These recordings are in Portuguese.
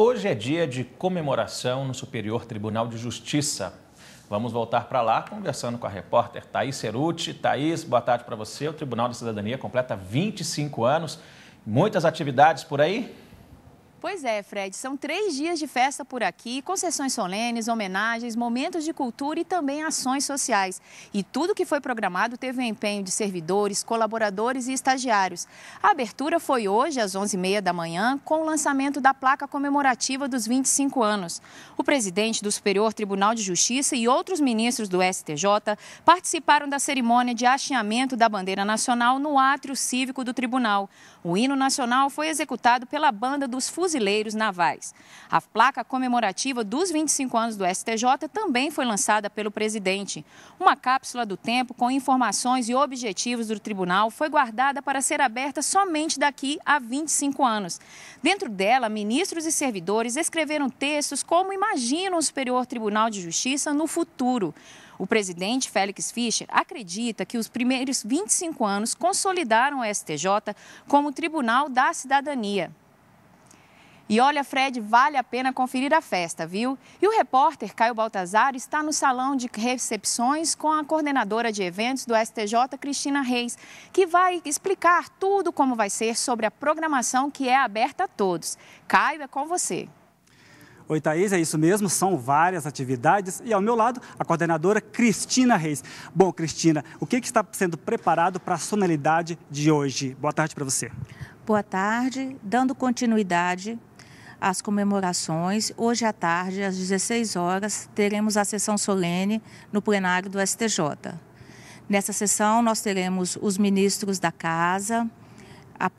Hoje é dia de comemoração no Superior Tribunal de Justiça. Vamos voltar para lá conversando com a repórter Thaís Ceruti. Thaís, boa tarde para você. O Tribunal da Cidadania completa 25 anos. Muitas atividades por aí? Pois é, Fred, são três dias de festa por aqui, concessões solenes, homenagens, momentos de cultura e também ações sociais. E tudo que foi programado teve o empenho de servidores, colaboradores e estagiários. A abertura foi hoje, às 11h30 da manhã, com o lançamento da placa comemorativa dos 25 anos. O presidente do Superior Tribunal de Justiça e outros ministros do STJ participaram da cerimônia de hasteamento da bandeira nacional no átrio cívico do tribunal. O hino nacional foi executado pela banda dos fuzileiros navais. A placa comemorativa dos 25 anos do STJ também foi lançada pelo presidente. Uma cápsula do tempo com informações e objetivos do tribunal foi guardada para ser aberta somente daqui a 25 anos. Dentro dela, ministros e servidores escreveram textos como imaginam o Superior Tribunal de Justiça no futuro. O presidente Félix Fischer acredita que os primeiros 25 anos consolidaram o STJ como Tribunal da Cidadania. E olha, Fred, vale a pena conferir a festa, viu? E o repórter Caio Baltazar está no salão de recepções com a coordenadora de eventos do STJ, Cristina Reis, que vai explicar tudo como vai ser sobre a programação que é aberta a todos. Caio, é com você. Oi, Thaís, é isso mesmo, são várias atividades. E ao meu lado, a coordenadora Cristina Reis. Bom, Cristina, o que, está sendo preparado para a sonoridade de hoje? Boa tarde para você. Boa tarde. Dando continuidade as comemorações. Hoje à tarde, às 16 horas, teremos a sessão solene no plenário do STJ. Nessa sessão, nós teremos os ministros da Casa,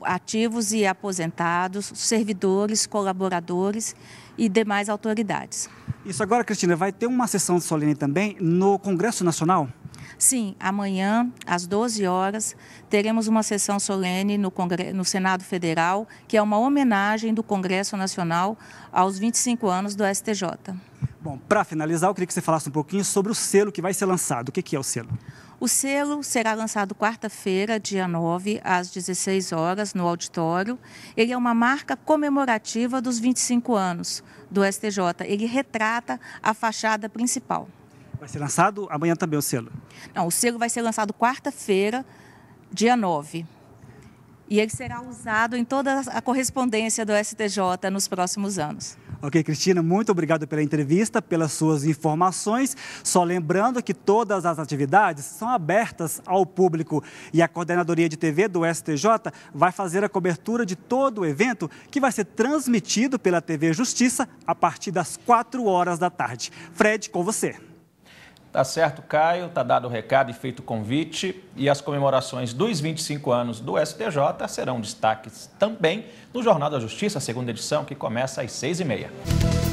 ativos e aposentados, servidores, colaboradores e demais autoridades. Isso agora, Cristina, vai ter uma sessão solene também no Congresso Nacional? Sim, amanhã, às 12 horas, teremos uma sessão solene no, Congre... no Senado Federal, que é uma homenagem do Congresso Nacional aos 25 anos do STJ. Bom, para finalizar, eu queria que você falasse um pouquinho sobre o selo que vai ser lançado. O que, que é o selo? O selo será lançado quarta-feira, dia 9, às 16 horas, no auditório. Ele é uma marca comemorativa dos 25 anos do STJ. Ele retrata a fachada principal. Vai ser lançado amanhã também o selo? Não, o selo vai ser lançado quarta-feira, dia 9. E ele será usado em toda a correspondência do STJ nos próximos anos. Ok, Cristina, muito obrigado pela entrevista, pelas suas informações. Só lembrando que todas as atividades são abertas ao público e a coordenadoria de TV do STJ vai fazer a cobertura de todo o evento que vai ser transmitido pela TV Justiça a partir das 4 horas da tarde. Fred, com você. Tá certo, Caio, tá dado o recado e feito o convite. E as comemorações dos 25 anos do STJ serão destaques também no Jornal da Justiça, segunda edição, que começa às seis e meia.